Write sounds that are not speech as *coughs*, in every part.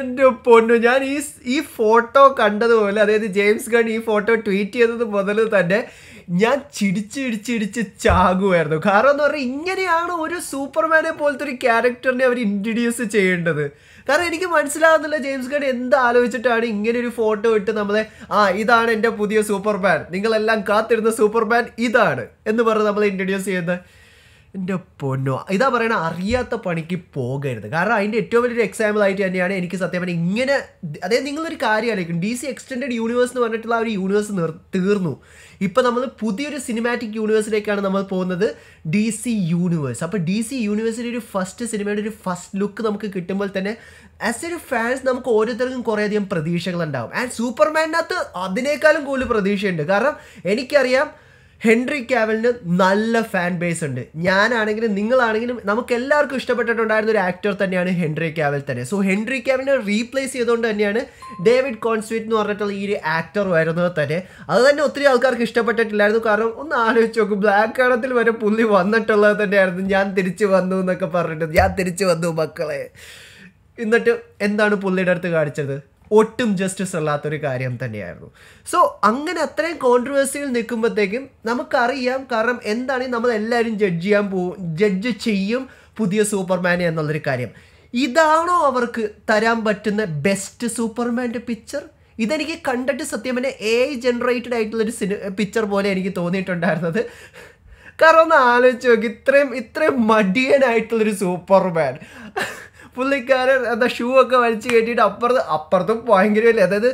എൻ്റെ പൊണ്ണു ഞാൻ ഈ ഈ ഫോട്ടോ കണ്ടതുപോലെ അതായത് ജെയിംസ് ഗൺ ഈ ഫോട്ടോ ട്വീറ്റ് ചെയ്തത് മുതൽ തന്നെ ഞാൻ ചിടിച്ച് ഇടിച്ച് ഇടിച്ച് ചാകുമായിരുന്നു കാരണം എന്ന് പറഞ്ഞാൽ ഇങ്ങനെയാണ് ഒരു സൂപ്പർമാനെ പോലത്തെ ഒരു ക്യാരക്ടറിനെ അവർ ഇൻട്രൊഡ്യൂസ് ചെയ്യേണ്ടത് കാരണം എനിക്ക് മനസ്സിലാകുന്നില്ല ജെയിംസ് ഗൺ എന്ത് ആലോചിച്ചിട്ടാണ് ഇങ്ങനെ ഒരു ഫോട്ടോ ഇട്ട് നമ്മളെ ആ ഇതാണ് എൻ്റെ പുതിയ സൂപ്പർമാൻ നിങ്ങളെല്ലാം കാത്തിരുന്ന സൂപ്പർമാൻ ഇതാണ് എന്ന് പറഞ്ഞ് നമ്മൾ ഇൻട്രൊഡ്യൂസ് ചെയ്യുന്നത് എൻ്റെ പൊന്നോ ഇതാ പറയണ അറിയാത്ത പണിക്ക് പോകരുത് കാരണം അതിൻ്റെ ഏറ്റവും വലിയൊരു എക്സാമ്പിൾ ആയിട്ട് തന്നെയാണ് എനിക്ക് സത്യം പറഞ്ഞാൽ ഇങ്ങനെ അതായത് നിങ്ങളൊരു കാര്യം ആലോചിക്കും ഡി സി എക്സ്റ്റെൻഡ് യൂണിവേഴ്സ് എന്ന് പറഞ്ഞിട്ടുള്ള ആ ഒരു യൂണിവേഴ്സ് നിർ തീർന്നു ഇപ്പോൾ നമ്മൾ പുതിയൊരു സിനിമാറ്റിക് യൂണിവേഴ്സിലേക്കാണ് നമ്മൾ പോകുന്നത് ഡി സി യൂണിവേഴ്സ് അപ്പോൾ ഡി സി യൂണിവേഴ്സിൻ്റെ ഒരു ഫസ്റ്റ് സിനിമയുടെ ഒരു ഫസ്റ്റ് ലുക്ക് നമുക്ക് കിട്ടുമ്പോൾ തന്നെ ആസ് എ ഫാൻസ് നമുക്ക് ഓരോരുത്തർക്കും കുറേയധികം പ്രതീക്ഷകളുണ്ടാകും ആൻഡ് സൂപ്പർമാനിനകത്ത് അതിനേക്കാളും കൂടുതൽ പ്രതീക്ഷയുണ്ട് കാരണം എനിക്കറിയാം ഹെൻറി ക്യാവലിന് നല്ല ഫാൻ ബേസ് ഉണ്ട് ഞാനാണെങ്കിലും നിങ്ങളാണെങ്കിലും നമുക്ക് എല്ലാവർക്കും ഇഷ്ടപ്പെട്ടിട്ടുണ്ടായിരുന്ന ഒരു ആക്ടർ തന്നെയാണ് ഹെൻറി ക്യാവൽ തന്നെ സോ ഹെൻറി ക്യാവലിനെ റീപ്ലേസ് ചെയ്തുകൊണ്ട് തന്നെയാണ് ഡേവിഡ് കോൺസ്വീറ്റ് എന്ന് പറഞ്ഞിട്ടുള്ള ഈ ഒരു ആക്ടർ വരുന്നത് തന്നെ അത് തന്നെ ഒത്തിരി ആൾക്കാർക്ക് ഇഷ്ടപ്പെട്ടിട്ടില്ലായിരുന്നു കാരണം ഒന്ന് ആലോചിച്ച് നോക്കും ബ്ലാക്ക് ആണത്തിൽ വരെ പുള്ളി വന്നിട്ടുള്ളത് തന്നെയായിരുന്നു ഞാൻ തിരിച്ചു വന്നു എന്നൊക്കെ പറഞ്ഞിട്ട് ഞാൻ തിരിച്ചു വന്നു മക്കളെ എന്നിട്ട് എന്താണ് പുള്ളിയുടെ അടുത്ത് കാണിച്ചത് ഒട്ടും ജസ്റ്റിസ് അല്ലാത്തൊരു കാര്യം തന്നെയായിരുന്നു സോ അങ്ങനെ അത്രയും കോൺട്രവേഴ്സിയിൽ നിൽക്കുമ്പോഴത്തേക്കും നമുക്കറിയാം കാരണം എന്താണ് എല്ലാവരും ജഡ്ജ് ചെയ്യാൻ പോകും ജഡ്ജ് ചെയ്യും പുതിയ സൂപ്പർമാനെ എന്നുള്ളൊരു കാര്യം ഇതാണോ അവർക്ക് തരാൻ പറ്റുന്ന ബെസ്റ്റ് സൂപ്പർമാൻ്റെ പിക്ചർ ഇതെനിക്ക് കണ്ടിട്ട് സത്യം തന്നെ എ ഐ ജനറേറ്റഡ് ആയിട്ടുള്ളൊരു സിനി പിക്ചർ പോലെ എനിക്ക് തോന്നിയിട്ടുണ്ടായിരുന്നത് കാരണം ഒന്ന് ആലോചിച്ച് നോക്കി ഇത്രയും ഇത്രയും മടിയനായിട്ടുള്ളൊരു സൂപ്പർമാൻ പുള്ളിക്കാരൻ എന്താ ഷൂ ഒക്കെ വലിച്ചു കയറ്റിയിട്ട് അപ്പുറത്ത് അപ്പുറത്തും ഭയങ്കര വലിയ അതായത്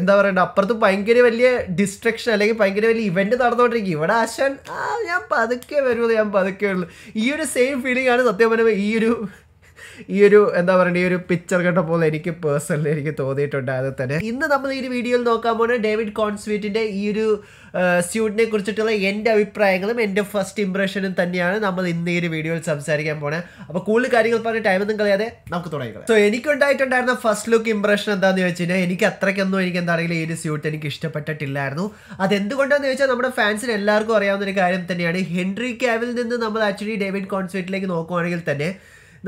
എന്താ പറയണ്ട അപ്പുറത്ത് ഭയങ്കര വലിയ ഡിസ്ട്രക്ഷൻ അല്ലെങ്കിൽ ഭയങ്കര വലിയ ഇവന്റ് നടന്നുകൊണ്ടിരിക്കും ഇവിടെ ആശാൻ ആ ഞാൻ പതുക്കെ വരുമോ ഞാൻ പതുക്കെ ഉള്ളൂ ഈ ഒരു സെയിം ഫീലിംഗ് ആണ് സത്യം പറയുമ്പോൾ ഈ ഒരു ഈ ഒരു എന്താ പറയുക ഈ ഒരു പിക്ചർ കണ്ടപ്പോൾ എനിക്ക് പേഴ്സണലി എനിക്ക് തോന്നിയിട്ടുണ്ട് അത് തന്നെ ഇന്ന് നമ്മൾ ഈ ഒരു വീഡിയോയിൽ നോക്കാൻ പോകുന്നത് ഡേവിഡ് കോൺസ്വീറ്റിൻ്റെ ഈ ഒരു സ്യൂട്ടിനെ കുറിച്ചിട്ടുള്ള എൻ്റെ അഭിപ്രായങ്ങളും എൻ്റെ ഫസ്റ്റ് ഇംപ്രഷനും തന്നെയാണ് നമ്മൾ ഇന്ന് ഈ ഒരു വീഡിയോയിൽ സംസാരിക്കാൻ പോണേ അപ്പോൾ കൂടുതൽ കാര്യങ്ങൾ പറഞ്ഞ് ടൈമൊന്നും കളയാതെ നമുക്ക് തുടങ്ങിക്കാം സോ എനിക്കുണ്ടായിട്ടുണ്ടായിരുന്ന ഫസ്റ്റ് ലുക്ക് ഇംപ്രഷൻ എന്താണെന്ന് വെച്ച് കഴിഞ്ഞാൽ എനിക്ക് അത്രയ്ക്കൊന്നും എനിക്ക് എന്താണെങ്കിലും ഈ ഒരു സ്യൂട്ട് എനിക്ക് ഇഷ്ടപ്പെട്ടിട്ടില്ലായിരുന്നു അതെന്തുകൊണ്ടാണെന്ന് ചോദിച്ചാൽ നമ്മുടെ ഫാൻസിന് എല്ലാവർക്കും അറിയാവുന്ന ഒരു കാര്യം തന്നെയാണ് ഹെൻറി ക്യാവിൽ നിന്ന് നമ്മൾ ആക്ച്വലി ഡേവിഡ് കോൺസ്വീറ്റിലേക്ക് നോക്കുവാണെങ്കിൽ തന്നെ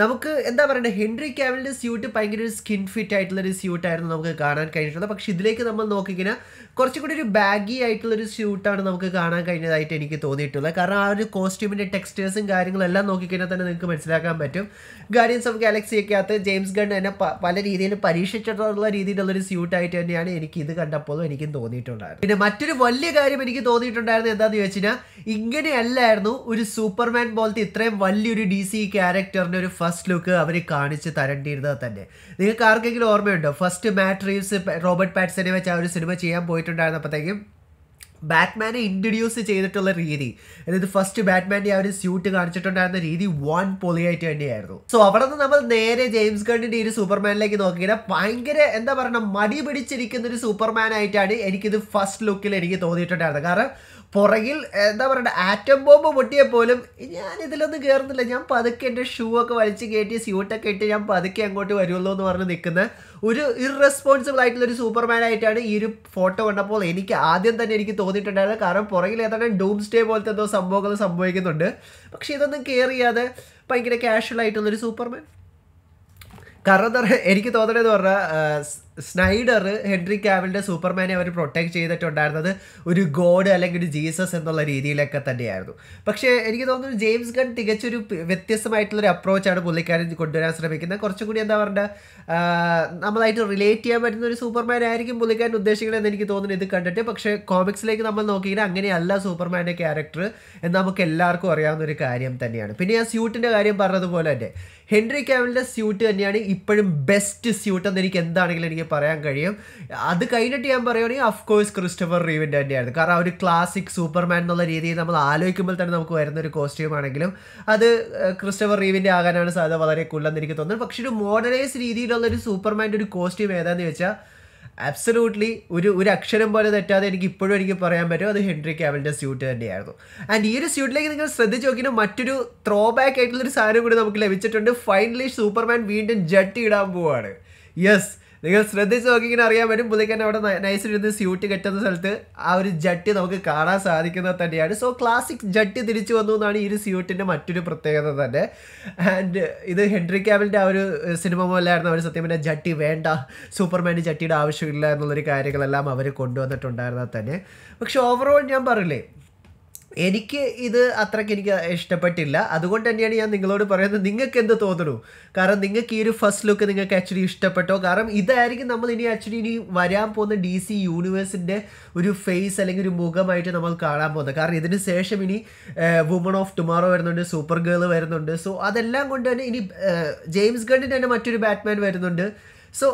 നമുക്ക് എന്താ പറയുക ഹെൻറി ക്യാവലിൻ്റെ സ്യൂട്ട് ഭയങ്കര ഒരു സ്കിൻ ഫിറ്റ് ആയിട്ടുള്ള ഒരു സ്യൂട്ടായിരുന്നു നമുക്ക് കാണാൻ കഴിഞ്ഞിട്ടുള്ളത് പക്ഷേ ഇതിലേക്ക് നമ്മൾ നോക്കിക്കഴിഞ്ഞാൽ കുറച്ചുകൂടി ഒരു ബാഗി ആയിട്ടുള്ളൊരു സ്യൂട്ടാണ് നമുക്ക് കാണാൻ കഴിഞ്ഞതായിട്ട് എനിക്ക് തോന്നിയിട്ടുള്ളത് കാരണം ആ ഒരു കോസ്റ്റ്യൂമിൻ്റെ ടെക്സ്റ്റേഴ്സും കാര്യങ്ങളെല്ലാം നോക്കിക്കഴിഞ്ഞാൽ തന്നെ നിങ്ങൾക്ക് മനസ്സിലാക്കാൻ പറ്റും ഗാർഡിയൻസ് ഓഫ് ഗാലക്സിയൊക്കെ അകത്ത് ജെയിംസ് ഗൺ എന്നെ പല രീതിയിൽ പരീക്ഷിച്ചിട്ടുള്ള രീതിയിലുള്ളൊരു സ്യൂട്ടായിട്ട് തന്നെയാണ് എനിക്ക് ഇത് കണ്ടപ്പോഴും എനിക്കും തോന്നിയിട്ടുണ്ടായിരുന്നത് പിന്നെ മറ്റൊരു വലിയ കാര്യം എനിക്ക് തോന്നിയിട്ടുണ്ടായിരുന്നത് എന്താണെന്ന് ചോദിച്ചു ഇങ്ങനെയല്ലായിരുന്നു ഒരു സൂപ്പർമാൻ പോലത്തെ ഇത്രയും വലിയൊരു ഡി സി ക്യാരക്ടറിൻ്റെ ഒരു ഫസ്റ്റ് ഫസ്റ്റ് ലുക്ക് അവർ കാണിച്ച് തരേണ്ടിയിരുന്നത് തന്നെ നിങ്ങൾക്ക് ആർക്കെങ്കിലും ഓർമ്മയുണ്ടോ ഫസ്റ്റ് മാറ്റ് റീവ്സ് റോബർട്ട് പാറ്റ്സനെ വെച്ച് ആ ഒരു സിനിമ ചെയ്യാൻ പോയിട്ടുണ്ടായിരുന്നപ്പോഴത്തേക്കും ബാറ്റ്മാനെ ഇൻട്രൊഡ്യൂസ് ചെയ്തിട്ടുള്ള രീതി അതായത് ഫസ്റ്റ് ബാറ്റ്മാൻ്റെ ആ ഒരു സ്യൂട്ട് കാണിച്ചിട്ടുണ്ടായിരുന്ന രീതി വൺ പൊളിയായിട്ട് തന്നെയായിരുന്നു സോ അവിടെ നിന്ന് നമ്മൾ നേരെ ജെയിംസ് ഗണ്ണിൻ്റെ ഒരു സൂപ്പർമാനിലേക്ക് നോക്കിയാൽ ഭയങ്കര എന്താ പറയുക മടി പിടിച്ചിരിക്കുന്ന ഒരു സൂപ്പർമാൻ ആയിട്ടാണ് എനിക്കിത് ഫസ്റ്റ് ലുക്കിൽ എനിക്ക് തോന്നിയിട്ടുണ്ടായിരുന്നത് കാരണം പുറകിൽ എന്താ പറയുക ആറ്റം ബോംബ് പൊട്ടിയാൽ പോലും ഞാൻ ഇതിലൊന്നും കയറുന്നില്ല ഞാൻ പതുക്കെ എൻ്റെ ഷൂ ഒക്കെ വലിച്ച് കയറ്റി സ്യൂട്ടൊക്കെ ഇട്ട് ഞാൻ പതുക്കെ അങ്ങോട്ട് വരുമല്ലോ എന്ന് പറഞ്ഞ് നിൽക്കുന്ന ഒരു ഇറസ്പോൺസിബിൾ ആയിട്ടുള്ള ഒരു സൂപ്പർമാൻ ആയിട്ടാണ് ഈ ഒരു ഫോട്ടോ കണ്ടപ്പോൾ എനിക്ക് ആദ്യം തന്നെ എനിക്ക് തോന്നിയിട്ടുണ്ടായിരുന്നത് കാരണം പുറകിൽ ഏതാണ്ട് ഡൂം സ്റ്റേ പോലത്തെ എന്തോ സംഭവങ്ങൾ സംഭവിക്കുന്നുണ്ട് പക്ഷെ ഇതൊന്നും കെയർ ചെയ്യാതെ ഭയങ്കര കാഷ്വൽ ആയിട്ടുള്ളൊരു സൂപ്പർമാൻ കാരണം എന്താ പറയുക എനിക്ക് തോന്നണതെന്ന് പറഞ്ഞാൽ സ്നൈഡർ ഹെൻറി കാവിലിൻ്റെ സൂപ്പർമാനെ അവർ പ്രൊട്ടക്ട് ചെയ്തിട്ടുണ്ടായിരുന്നത് ഒരു ഗോഡ് അല്ലെങ്കിൽ ഒരു ജീസസ് എന്നുള്ള രീതിയിലൊക്കെ തന്നെയായിരുന്നു പക്ഷേ എനിക്ക് തോന്നുന്നു ജെയിംസ് ഗൺ തികച്ചൊരു വ്യത്യസ്തമായിട്ടുള്ളൊരു അപ്രോച്ചാണ് പുള്ളിക്കാരൻ കൊണ്ടുവരാൻ ശ്രമിക്കുന്നത് കുറച്ചും കൂടി എന്താ പറയുക നമ്മളായിട്ട് റിലേറ്റ് ചെയ്യാൻ പറ്റുന്ന ഒരു സൂപ്പർമാൻ ആയിരിക്കും പുള്ളിക്കാരൻ ഉദ്ദേശിക്കണമെന്ന് എനിക്ക് തോന്നുന്നു ഇത് കണ്ടിട്ട് പക്ഷേ കോമിക്സിലേക്ക് നമ്മൾ നോക്കിയാൽ അങ്ങനെയല്ല സൂപ്പർമാൻ്റെ ക്യാരക്ടർ എന്ന് നമുക്ക് എല്ലാവർക്കും അറിയാവുന്ന ഒരു കാര്യം തന്നെയാണ് പിന്നെ ആ സ്യൂട്ടിൻ്റെ കാര്യം പറഞ്ഞതുപോലെ തന്നെ ഹെൻറി കാവിലിൻ്റെ സ്യൂട്ട് തന്നെയാണ് ഇപ്പോഴും ബെസ്റ്റ് സ്യൂട്ട് എന്ന് എനിക്ക് എന്താണെങ്കിലും എനിക്ക് പറയാൻ കഴിയും അത് കഴിഞ്ഞിട്ട് ഞാൻ പറയുകയാണെങ്കിൽ അഫ്കോഴ്സ് ക്രിസ്റ്റഫർ റീവിൻ്റെ തന്നെയായിരുന്നു കാരണം ആ ഒരു ക്ലാസിക് സൂപ്പർമാൻ എന്നുള്ള രീതിയിൽ നമ്മൾ ആലോചിക്കുമ്പോൾ തന്നെ നമുക്ക് വരുന്ന ഒരു കോസ്റ്റ്യൂം ആണെങ്കിലും അത് ക്രിസ്റ്റഫർ റീവിൻ്റെ ആകാനാണ് സാധ്യത വളരെ കൂടുതലെന്ന് എനിക്ക് തോന്നുന്നത് പക്ഷേ ഒരു മോഡലൈസ് രീതിയിലുള്ള ഒരു സൂപ്പർമാൻ്റെ ഒരു കോസ്റ്റ്യൂം ഏതാന്ന് വെച്ചാൽ അബ്സലൂട്ട്ലി ഒരു ഒരു അക്ഷരം പോലെ തെറ്റാതെ എനിക്ക് ഇപ്പോഴും എനിക്ക് പറയാൻ പറ്റും അത് ഹെൻറി ക്യാവലിൻ്റെ സ്യൂട്ട് തന്നെയായിരുന്നു ആൻഡ് ഈ ഒരു സ്യൂട്ടിലേക്ക് നിങ്ങൾ ശ്രദ്ധിച്ച് നോക്കിയാൽ മറ്റൊരു ത്രോ ബാക്ക് ആയിട്ടുള്ളൊരു സാധനം കൂടി നമുക്ക് ലഭിച്ചിട്ടുണ്ട് ഫൈനലി സൂപ്പർമാൻ വീണ്ടും ജട്ടി ഇടാൻ പോവാണ് യെസ് നിങ്ങൾ ശ്രദ്ധിച്ച് നോക്കിങ്ങനെ അറിയാൻ പറ്റും പുള്ളിക്കാരൻ അവിടെ ഇരുന്ന് സ്യൂട്ട് കെട്ടുന്ന സ്ഥലത്ത് ആ ഒരു ജട്ടി നമുക്ക് കാണാൻ സാധിക്കുന്നത് തന്നെയാണ് സോ ക്ലാസിക് ജട്ടി തിരിച്ചു വന്നു എന്നാണ് ഈ ഒരു സ്യൂട്ടിൻ്റെ മറ്റൊരു പ്രത്യേകത തന്നെ ആൻഡ് ഇത് ഹെൻറി ക്യാബിലിൻ്റെ ആ ഒരു സിനിമ പോലെയായിരുന്നു അവർ സത്യം പറഞ്ഞാൽ ജട്ടി വേണ്ട സൂപ്പർമാൻ്റെ ജട്ടിയുടെ ആവശ്യമില്ല എന്നുള്ളൊരു കാര്യങ്ങളെല്ലാം അവർ കൊണ്ടുവന്നിട്ടുണ്ടായിരുന്നാൽ തന്നെ പക്ഷേ ഓവറോൾ ഞാൻ പറയില്ലേ എനിക്ക് ഇത് അത്രയ്ക്ക് എനിക്ക് ഇഷ്ടപ്പെട്ടില്ല അതുകൊണ്ട് തന്നെയാണ് ഞാൻ നിങ്ങളോട് പറയുന്നത് നിങ്ങൾക്ക് എന്ത് തോന്നണു കാരണം നിങ്ങൾക്ക് ഈ ഒരു ഫസ്റ്റ് ലുക്ക് നിങ്ങൾക്ക് ആക്ച്വലി ഇഷ്ടപ്പെട്ടോ കാരണം ഇതായിരിക്കും നമ്മൾ ഇനി ആക്ച്വലി ഇനി വരാൻ പോകുന്ന ഡി സി യൂണിവേഴ്സിൻ്റെ ഒരു ഫേസ് അല്ലെങ്കിൽ ഒരു മുഖമായിട്ട് നമ്മൾ കാണാൻ പോകുന്നത് കാരണം ഇതിന് ശേഷം ഇനി വുമൺ ഓഫ് ടുമാറോ വരുന്നുണ്ട് സൂപ്പർ ഗേൾ വരുന്നുണ്ട് സോ അതെല്ലാം കൊണ്ട് തന്നെ ഇനി ജെയിംസ് ഗണ്ണിൻ്റെ തന്നെ മറ്റൊരു ബാറ്റ്മാൻ വരുന്നുണ്ട് സോ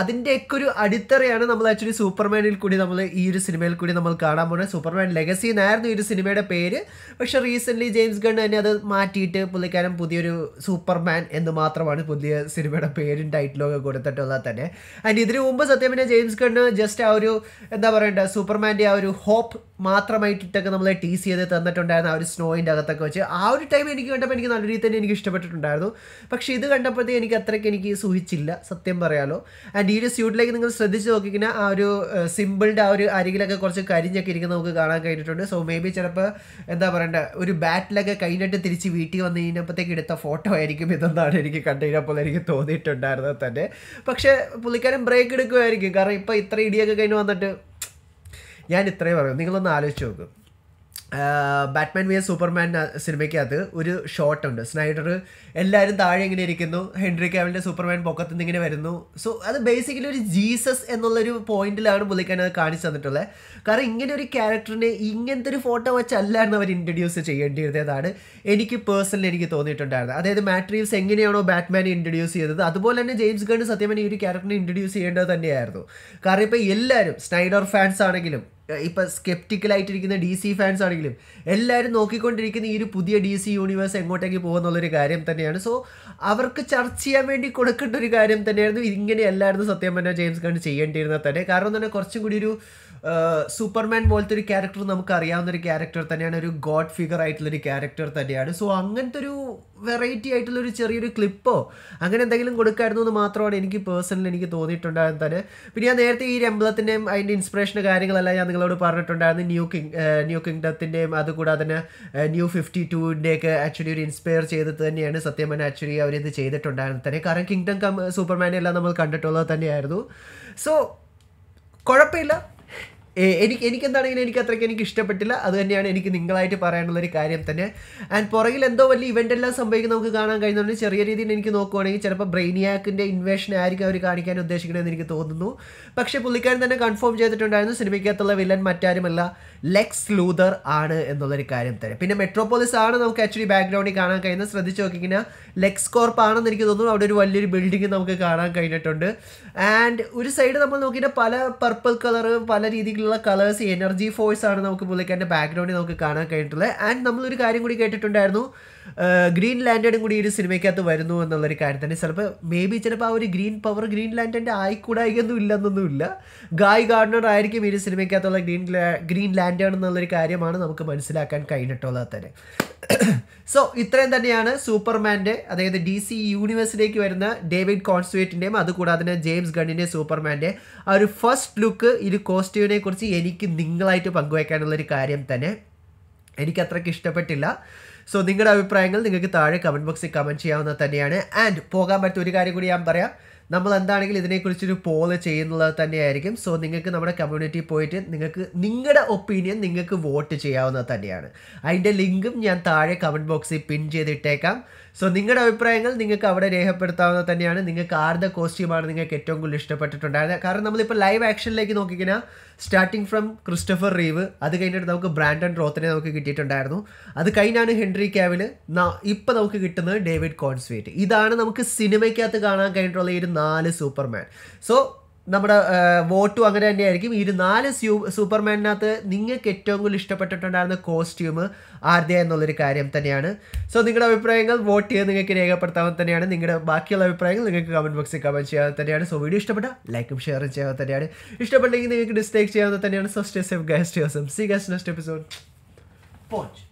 അതിൻ്റെയൊക്കെ ഒരു അടിത്തറയാണ് നമ്മൾ ആക്ച്വലി സൂപ്പർമാനിൽ കൂടി നമ്മൾ ഈ ഒരു സിനിമയിൽ കൂടി നമ്മൾ കാണാൻ പോകുന്നത് സൂപ്പർമാൻ ലെഗസി എന്നായിരുന്നു ഈ ഒരു സിനിമയുടെ പേര് പക്ഷേ റീസെൻ്റ്ലി ജെയിംസ് ഗൺ തന്നെ അത് മാറ്റിയിട്ട് പുള്ളിക്കാരൻ പുതിയൊരു സൂപ്പർമാൻ എന്ന് മാത്രമാണ് പുതിയ സിനിമയുടെ പേരും ടൈറ്റിലൊക്കെ കൊടുത്തിട്ടുള്ളത് തന്നെ ആൻഡ് ഇതിനു മുമ്പ് സത്യം പിന്നെ ജെയിംസ് ഗണ്ണ് ജസ്റ്റ് ആ ഒരു എന്താ പറയണ്ടത് സൂപ്പർമാൻ്റെ ആ ഒരു ഹോപ്പ് മാത്രമായിട്ടൊക്കെ നമ്മൾ ടീസ് ചെയ്ത് തന്നിട്ടുണ്ടായിരുന്നു ആ ഒരു സ്നോയിൻ്റെ അകത്തൊക്കെ വെച്ച് ആ ഒരു ടൈം എനിക്ക് കണ്ടപ്പോൾ എനിക്ക് നല്ല രീതിയിൽ തന്നെ എനിക്ക് ഇഷ്ടപ്പെട്ടിട്ടുണ്ടായിരുന്നു പക്ഷേ ഇത് കണ്ടപ്പോഴത്തേക്ക് എനിക്ക് അത്രയ്ക്ക് എനിക്ക് സൂഹിച്ചില്ല സത്യം പറയാലോ ഡിയുടെ സ്യൂട്ടിലേക്ക് നിങ്ങൾ ശ്രദ്ധിച്ച് നോക്കിക്കഴിഞ്ഞാൽ ആ ഒരു സിമ്പിളിൻ്റെ ആ ഒരു അരികിലൊക്കെ കുറച്ച് കരിഞ്ഞൊക്കെ ഇരിക്കുന്ന നമുക്ക് കാണാൻ കഴിഞ്ഞിട്ടുണ്ട് സോ മേ ബി ചിലപ്പോൾ എന്താ പറയണ്ട ഒരു ബാറ്റിലൊക്കെ കഴിഞ്ഞിട്ട് തിരിച്ച് വീട്ടിൽ വന്ന് കഴിഞ്ഞപ്പോഴത്തേക്ക് എടുത്ത ഫോട്ടോ ആയിരിക്കും ഇതെന്നാണ് എനിക്ക് കണ്ടുകഴിഞ്ഞപ്പോൾ എനിക്ക് തോന്നിയിട്ടുണ്ടായിരുന്നത് തന്നെ പക്ഷേ പുള്ളിക്കാരൻ ബ്രേക്ക് എടുക്കുമായിരിക്കും കാരണം ഇപ്പം ഇത്ര ഇടിയൊക്കെ കഴിഞ്ഞ് വന്നിട്ട് ഞാൻ ഇത്രയും പറയും നിങ്ങളൊന്ന് ആലോചിച്ച് നോക്കും ബാറ്റ്മാൻ വിയ സൂപ്പർമാൻ സിനിമയ്ക്കകത്ത് ഒരു ഉണ്ട് സ്നൈഡർ എല്ലാവരും താഴെ ഇങ്ങനെ ഇരിക്കുന്നു ഹെൻറി കാവലിൻ്റെ സൂപ്പർമാൻ പൊക്കത്ത് നിന്ന് ഇങ്ങനെ വരുന്നു സോ അത് ബേസിക്കലി ഒരു ജീസസ് എന്നുള്ളൊരു പോയിന്റിലാണ് പുള്ളിക്കാൻ അത് കാണിച്ചു തന്നിട്ടുള്ളത് കാരണം ഇങ്ങനെ ഒരു ക്യാരക്ടറിനെ ഇങ്ങനത്തെ ഒരു ഫോട്ടോ വെച്ചല്ലായിരുന്നു അവർ ഇൻട്രൊഡ്യൂസ് ചെയ്യേണ്ടിയിരുന്നതാണ് എനിക്ക് പേഴ്സണലി എനിക്ക് തോന്നിയിട്ടുണ്ടായിരുന്നത് അതായത് മാട്രീവ്സ് എങ്ങനെയാണോ ബാറ്റ്മാനെ ഇൻട്രൊഡ്യൂസ് ചെയ്തത് അതുപോലെ തന്നെ ജെയിംസ് ഗൺ സത്യമൻ ഈ ഒരു ക്യാരക്ടറിനെ ഇൻട്രൊഡ്യൂസ് ചെയ്യേണ്ടത് തന്നെയായിരുന്നു കാരണം ഇപ്പോൾ എല്ലാവരും സ്നൈഡർ ഫാൻസ് ആണെങ്കിലും ഇപ്പം സ്കെപ്റ്റിക്കലായിട്ടിരിക്കുന്ന ഡി സി ഫാൻസ് ആണെങ്കിലും എല്ലാവരും നോക്കിക്കൊണ്ടിരിക്കുന്ന ഈ ഒരു പുതിയ ഡി സി യൂണിവേഴ്സ് എങ്ങോട്ടേക്ക് പോകുമെന്നുള്ളൊരു കാര്യം തന്നെയാണ് സോ അവർക്ക് ചർച്ച ചെയ്യാൻ വേണ്ടി കൊടുക്കേണ്ട ഒരു കാര്യം തന്നെയായിരുന്നു ഇങ്ങനെയല്ലായിരുന്നു സത്യം പറഞ്ഞാൽ ജെയിംസ് കണ്ട് ചെയ്യേണ്ടിയിരുന്നത് തന്നെ കാരണം തന്നെ കുറച്ചും കൂടി ഒരു സൂപ്പർമാൻ പോലത്തെ ഒരു ക്യാരക്ടർ നമുക്ക് അറിയാവുന്ന ഒരു ക്യാരക്ടർ തന്നെയാണ് ഒരു ഗോഡ് ഫിഗർ ആയിട്ടുള്ള ഒരു ക്യാരക്ടർ തന്നെയാണ് സോ അങ്ങനത്തെ ഒരു വെറൈറ്റി ആയിട്ടുള്ള ഒരു ചെറിയൊരു ക്ലിപ്പോ അങ്ങനെ എന്തെങ്കിലും കൊടുക്കായിരുന്നു എന്ന് മാത്രമാണ് എനിക്ക് പേഴ്സണലി എനിക്ക് തോന്നിയിട്ടുണ്ടായിരുന്നു തന്നെ പിന്നെ ഞാൻ നേരത്തെ ഈ രംബളത്തിൻ്റെയും അതിൻ്റെ ഇൻസ്പിറേഷൻ കാര്യങ്ങളെല്ലാം ഞാൻ നിങ്ങളോട് പറഞ്ഞിട്ടുണ്ടായിരുന്നു ന്യൂ കിങ് ന്യൂ കിങ്ഡത്തിൻ്റെയും അതുകൂടാതെ തന്നെ ന്യൂ ഫിഫ്റ്റി ടൂവിൻ്റെയൊക്കെ ആക്ച്വലി ഒരു ഇൻസ്പയർ ചെയ്തത് തന്നെയാണ് സത്യം പറഞ്ഞാൽ ആക്ച്വലി അവരിത് ചെയ്തിട്ടുണ്ടായിരുന്നു തന്നെ കാരണം കിങ്ഡം കം സൂപ്പർമാനെല്ലാം നമ്മൾ കണ്ടിട്ടുള്ളത് തന്നെയായിരുന്നു സോ കുഴപ്പമില്ല എനിക്ക് എനിക്കെന്താണെങ്കിലും എനിക്ക് അത്രയ്ക്ക് എനിക്ക് ഇഷ്ടപ്പെട്ടില്ല അത് തന്നെയാണ് എനിക്ക് നിങ്ങളായിട്ട് പറയാനുള്ളൊരു കാര്യം തന്നെ ആൻഡ് പുറകിൽ എന്തോ വലിയ ഇവൻ്റ് എല്ലാം സംഭവിക്കുന്ന നമുക്ക് കാണാൻ കഴിയുന്നുണ്ട് ചെറിയ രീതിയിൽ എനിക്ക് നോക്കുവാണെങ്കിൽ ചിലപ്പോൾ ബ്രെയിനിയാക്കിൻ്റെ ഇൻവേഷൻ ആയിരിക്കും അവർ കാണിക്കാൻ ഉദ്ദേശിക്കണമെന്ന് എനിക്ക് തോന്നുന്നു പക്ഷേ പുള്ളിക്കാരൻ തന്നെ കൺഫേം ചെയ്തിട്ടുണ്ടായിരുന്നു സിനിമയ്ക്കകത്തുള്ള വില്ലൻ മറ്റാരുമല്ല ലെക്സ് ലൂതർ ആണ് എന്നുള്ളൊരു കാര്യം തന്നെ പിന്നെ മെട്രോപോളിസ് ആണ് നമുക്ക് ആക്ച്വലി ബാക്ക്ഗ്രൗണ്ടിൽ കാണാൻ കഴിയുന്നത് ശ്രദ്ധിച്ച് നോക്കിക്കഴിഞ്ഞാൽ ലെക്സ് കോർപ്പ് ആണെന്ന് എനിക്ക് തോന്നുന്നു അവിടെ ഒരു വലിയൊരു ബിൽഡിംഗ് നമുക്ക് കാണാൻ കഴിഞ്ഞിട്ടുണ്ട് ആൻഡ് ഒരു സൈഡ് നമ്മൾ നോക്കിയിട്ട് പല പർപ്പിൾ കളർ പല രീതിയിലുള്ള രീതിയിലുള്ള കളേഴ്സ് എനർജി ഫോഴ്സ് ആണ് നമുക്ക് പുള്ളിക്കാരൻ്റെ ബാക്ക്ഗ്രൗണ്ടിൽ നമുക്ക് കാണാൻ കഴിഞ്ഞിട്ടുള്ളത് ആൻഡ് നമ്മളൊരു കാര്യം കൂടി കേട്ടിട്ടുണ്ടായിരുന്നു ഗ്രീൻ ലാൻഡേഡും കൂടി ഈ ഒരു സിനിമയ്ക്കകത്ത് വരുന്നു എന്നുള്ളൊരു കാര്യം തന്നെ ചിലപ്പോൾ മേ ബി ചിലപ്പോൾ ആ ഒരു ഗ്രീൻ പവർ ഗ്രീൻ ലാൻഡൻ്റെ ആയിക്കൂടായിക്കൊന്നും ഇല്ലെന്നൊന്നുമില്ല ഗായ് ഗാർഡനർ ആയിരിക്കും ഈ ഒരു സിനിമയ്ക്കകത്തുള്ള ഗ്രീൻ ഗ്രീൻ ലാൻഡേൺ എന്നുള്ളൊരു കാര്യമാണ് നമുക്ക് മനസ്സിലാക്കാൻ കഴിഞ്ഞിട്ടുള്ളത് തന്നെ സോ *coughs* ഇത്രയും തന്നെയാണ് സൂപ്പർമാൻ്റെ അതായത് ഡി സി യൂണിവേഴ്സിലേക്ക് വരുന്ന ഡേവിഡ് കോൺസ്റ്റുവേറ്റിൻ്റെയും അതുകൂടാതെ തന്നെ ജെയിംസ് ഗണ്ണിൻ്റെ സൂപ്പർമാൻ്റെ ആ ഒരു ഫസ്റ്റ് ലുക്ക് ഈ കോസ്റ്റ്യൂമിനെ കുറിച്ച് എനിക്ക് നിങ്ങളായിട്ട് പങ്കുവയ്ക്കാനുള്ളൊരു കാര്യം തന്നെ എനിക്ക് അത്രയ്ക്ക് ഇഷ്ടപ്പെട്ടില്ല സോ നിങ്ങളുടെ അഭിപ്രായങ്ങൾ നിങ്ങൾക്ക് താഴെ കമൻറ്റ് ബോക്സിൽ കമൻറ്റ് ചെയ്യാവുന്ന തന്നെയാണ് ആൻഡ് പോകാൻ പറ്റിയ ഒരു കാര്യം കൂടി ഞാൻ പറയാം നമ്മൾ എന്താണെങ്കിലും ഇതിനെക്കുറിച്ചൊരു പോള് ചെയ്യുന്നത് തന്നെയായിരിക്കും സോ നിങ്ങൾക്ക് നമ്മുടെ കമ്മ്യൂണിറ്റി പോയിട്ട് നിങ്ങൾക്ക് നിങ്ങളുടെ ഒപ്പീനിയൻ നിങ്ങൾക്ക് വോട്ട് ചെയ്യാവുന്നത് തന്നെയാണ് അതിൻ്റെ ലിങ്കും ഞാൻ താഴെ കമൻറ്റ് ബോക്സിൽ പിൻ ചെയ്തിട്ടേക്കാം സോ നിങ്ങളുടെ അഭിപ്രായങ്ങൾ നിങ്ങൾക്ക് അവിടെ രേഖപ്പെടുത്താവുന്നത് തന്നെയാണ് നിങ്ങൾക്ക് ആരുടെ കോസ്റ്റ്യൂമാണ് നിങ്ങൾക്ക് ഏറ്റവും കൂടുതൽ ഇഷ്ടപ്പെട്ടിട്ടുണ്ടായത് കാരണം നമ്മളിപ്പോൾ ലൈവ് ആക്ഷനിലേക്ക് നോക്കിക്കഴിഞ്ഞാൽ സ്റ്റാർട്ടിങ് ഫ്രം ക്രിസ്റ്റഫർ റീവ് അത് കഴിഞ്ഞിട്ട് നമുക്ക് ബ്രാൻഡൻ റോത്തിനെ നമുക്ക് കിട്ടിയിട്ടുണ്ടായിരുന്നു അത് കഴിഞ്ഞാണ് ഹെൻറി ക്യാവില് ഇപ്പം നമുക്ക് കിട്ടുന്നത് ഡേവിഡ് കോൺസ്വേറ്റ് ഇതാണ് നമുക്ക് സിനിമയ്ക്കകത്ത് കാണാൻ കഴിഞ്ഞിട്ടുള്ള ഈ ഒരു നാല് സൂപ്പർമാൻ സോ നമ്മുടെ വോട്ടും അങ്ങനെ തന്നെയായിരിക്കും ഈ നാല് സ്യൂ സൂപ്പർമാനിനകത്ത് നിങ്ങൾക്ക് ഏറ്റവും കൂടുതൽ ഇഷ്ടപ്പെട്ടിട്ടുണ്ടായിരുന്ന കോസ്റ്റ്യൂം ആരുടെയാണ് എന്നുള്ളൊരു കാര്യം തന്നെയാണ് സോ നിങ്ങളുടെ അഭിപ്രായങ്ങൾ വോട്ട് ചെയ്ത് നിങ്ങൾക്ക് രേഖപ്പെടുത്താൻ തന്നെയാണ് നിങ്ങളുടെ ബാക്കിയുള്ള അഭിപ്രായങ്ങൾ നിങ്ങൾക്ക് കമൻറ്റ് ബോക്സിൽ കമൻറ്റ് ചെയ്യാൻ തന്നെയാണ് സോ വീഡിയോ ഇഷ്ടപ്പെട്ട ലൈക്കും ഷെയറും ചെയ്യാൻ തന്നെയാണ് ഇഷ്ടപ്പെട്ടെങ്കിൽ നിങ്ങൾക്ക് ഡിസ്ലൈക്ക് ചെയ്യാവുന്ന തന്നെയാണ് so stay safe guest see guest next episode പോച്ച്